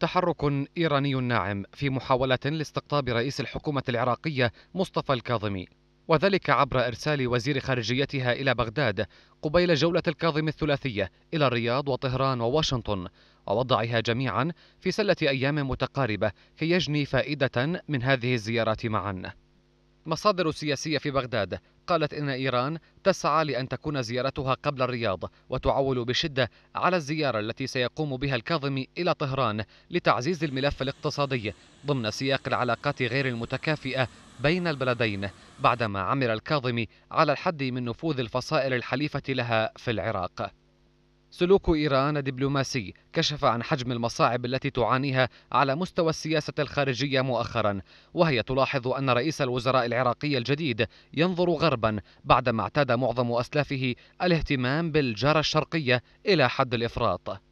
تحرك إيراني ناعم في محاولة لاستقطاب رئيس الحكومة العراقية مصطفى الكاظمي وذلك عبر إرسال وزير خارجيتها إلى بغداد قبيل جولة الكاظم الثلاثية إلى الرياض وطهران وواشنطن ووضعها جميعا في سلة أيام متقاربة كي يجني فائدة من هذه الزيارات معا مصادر سياسية في بغداد قالت إن إيران تسعى لأن تكون زيارتها قبل الرياض وتعول بشدة على الزيارة التي سيقوم بها الكاظمي إلى طهران لتعزيز الملف الاقتصادي ضمن سياق العلاقات غير المتكافئة بين البلدين بعدما عمل الكاظمي على الحد من نفوذ الفصائل الحليفة لها في العراق سلوك إيران دبلوماسي كشف عن حجم المصاعب التي تعانيها على مستوى السياسة الخارجية مؤخرا وهي تلاحظ أن رئيس الوزراء العراقي الجديد ينظر غربا بعدما اعتاد معظم أسلافه الاهتمام بالجارة الشرقية إلى حد الإفراط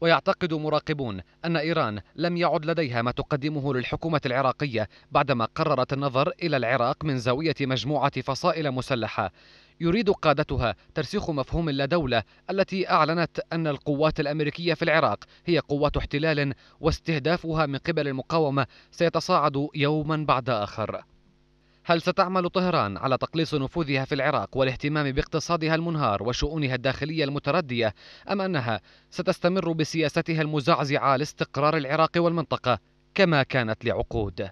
ويعتقد مراقبون أن إيران لم يعد لديها ما تقدمه للحكومة العراقية بعدما قررت النظر إلى العراق من زاوية مجموعة فصائل مسلحة يريد قادتها ترسيخ مفهوم اللادولة التي أعلنت أن القوات الأمريكية في العراق هي قوات احتلال واستهدافها من قبل المقاومة سيتصاعد يوما بعد آخر هل ستعمل طهران على تقليص نفوذها في العراق والاهتمام باقتصادها المنهار وشؤونها الداخلية المتردية أم أنها ستستمر بسياستها المزعزعة لاستقرار العراق والمنطقة كما كانت لعقود؟